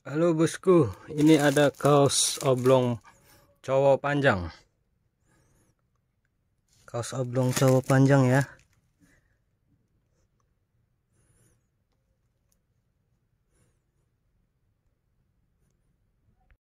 Halo bosku, ini ada kaos oblong cowok panjang. Kaos oblong cowok panjang ya.